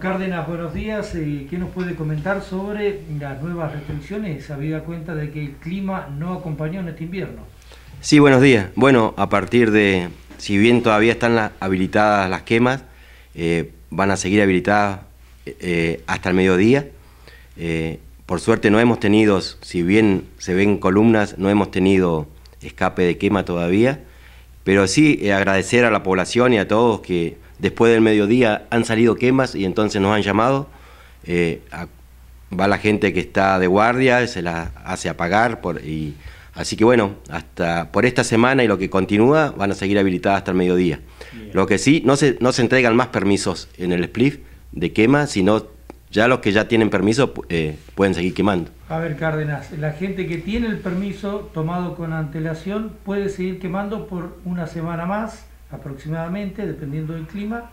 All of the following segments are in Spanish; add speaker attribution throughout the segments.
Speaker 1: Cárdenas, buenos días. Eh, ¿Qué nos puede comentar sobre las nuevas restricciones, habida cuenta de que el clima no acompañó en este invierno?
Speaker 2: Sí, buenos días. Bueno, a partir de, si bien todavía están habilitadas las quemas, eh, van a seguir habilitadas eh, hasta el mediodía. por suerte no hemos tenido, si bien se ven columnas, no hemos tenido escape de quema todavía, pero sí agradecer a la población y a todos que después del mediodía han salido quemas y entonces nos han llamado. Eh, va la gente que está de guardia, se la hace apagar. Por, y, así que bueno, hasta por esta semana y lo que continúa van a seguir habilitadas hasta el mediodía. Lo que sí, no se, no se entregan más permisos en el split de quema, sino ya los que ya tienen permiso eh, pueden seguir quemando.
Speaker 1: A ver, Cárdenas, la gente que tiene el permiso tomado con antelación puede seguir quemando por una semana más aproximadamente, dependiendo del clima,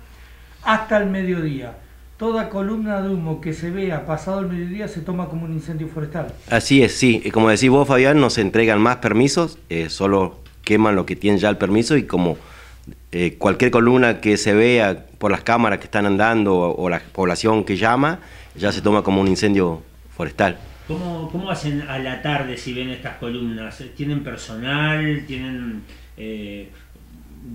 Speaker 1: hasta el mediodía. Toda columna de humo que se vea pasado el mediodía se toma como un incendio forestal.
Speaker 2: Así es, sí. Como decís vos, Fabián, no se entregan más permisos, eh, solo queman lo que tienen ya el permiso y como eh, cualquier columna que se vea por las cámaras que están andando o, la población que llama, ya se toma como un incendio forestal.
Speaker 1: ¿Cómo, ¿Cómo, hacen a la tarde si ven estas columnas? ¿Tienen personal? ¿Tienen eh,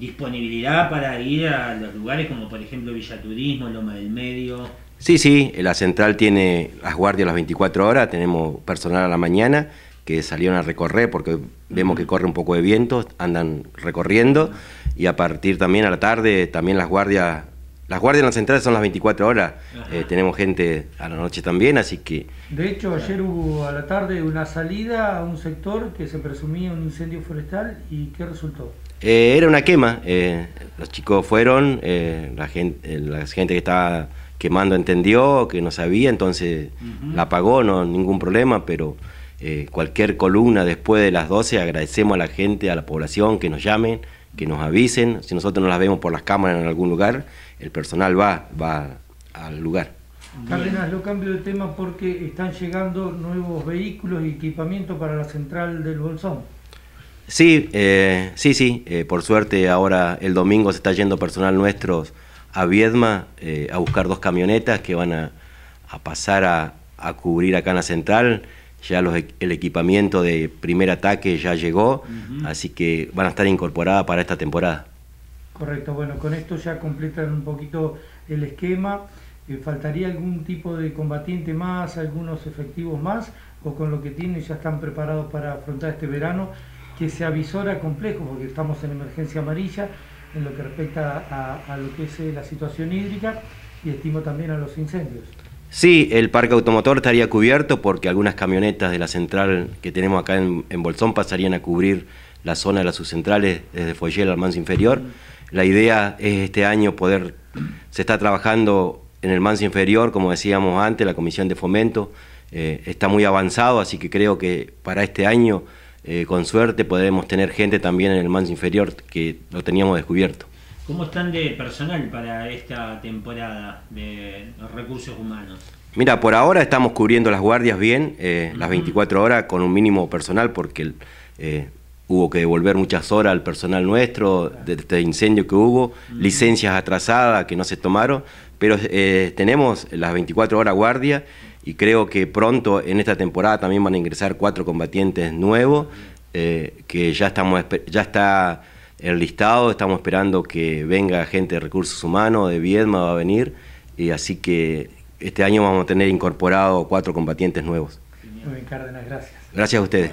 Speaker 1: disponibilidad para ir a los lugares como por ejemplo Villaturismo, Loma del Medio.
Speaker 2: Sí, sí, eh, la central tiene las guardias las 24 horas, tenemos personal a la mañana que salieron a recorrer porque vemos que corre un poco de viento, andan recorriendo y a partir también a la tarde también las guardias, las guardias en la central son las 24 horas, eh, tenemos gente a la noche también, así que...
Speaker 1: De hecho, ayer hubo a la tarde una salida a un sector que se presumía un incendio forestal y ¿qué resultó?
Speaker 2: Eh, era una quema. Eh, los chicos fueron, eh, la, gente, la gente que estaba quemando entendió, que no sabía, entonces la apagó, no ningún problema, pero cualquier columna después de las 12 agradecemos a la gente, a la población que nos llamen, que nos avisen. Si nosotros no las vemos por las cámaras en algún lugar, el personal va, va al lugar.
Speaker 1: Cárdenas, lo cambio de tema porque están llegando nuevos vehículos y equipamiento para la central del Bolsón.
Speaker 2: Eh, sí, sí, sí. Eh, por suerte ahora el domingo se está yendo personal nuestro a Viedma eh, a buscar dos camionetas que van a, pasar a, cubrir acá en la central. Ya los, el equipamiento de primer ataque ya llegó, así que van a estar incorporadas para esta temporada.
Speaker 1: Correcto, bueno, con esto ya completan un poquito el esquema. ¿Faltaría algún tipo de combatiente más, algunos efectivos más? ¿O con lo que tienen ya están preparados para afrontar este verano? que se avisora complejo, porque estamos en emergencia amarilla en lo que respecta a, lo que es eh, la situación hídrica y estimo también a los incendios.
Speaker 2: Sí, el parque automotor estaría cubierto porque algunas camionetas de la central que tenemos acá en, Bolsón pasarían a cubrir la zona de las subcentrales desde Foyel al Manso Inferior. La idea es este año poder, se está trabajando en el Manso Inferior, como decíamos antes, la Comisión de Fomento eh, está muy avanzado, así que creo que para este año eh, con suerte podemos tener gente también en el manso inferior que lo teníamos descubierto.
Speaker 1: ¿Cómo están de personal para esta temporada de los recursos humanos?
Speaker 2: Mira, por ahora estamos cubriendo las guardias bien, eh, las 24 horas con un mínimo personal porque el eh, hubo que devolver muchas horas al personal nuestro de este incendio que hubo, licencias atrasadas que no se tomaron, pero eh, tenemos las 24 horas guardia y creo que pronto en esta temporada también van a ingresar cuatro combatientes nuevos, eh, que ya, estamos, ya está el listado, estamos esperando que venga gente de recursos humanos, de Viedma va a venir, y así que este año vamos a tener incorporado cuatro combatientes nuevos.
Speaker 1: Muy bien, Cárdenas, gracias.
Speaker 2: Gracias a ustedes.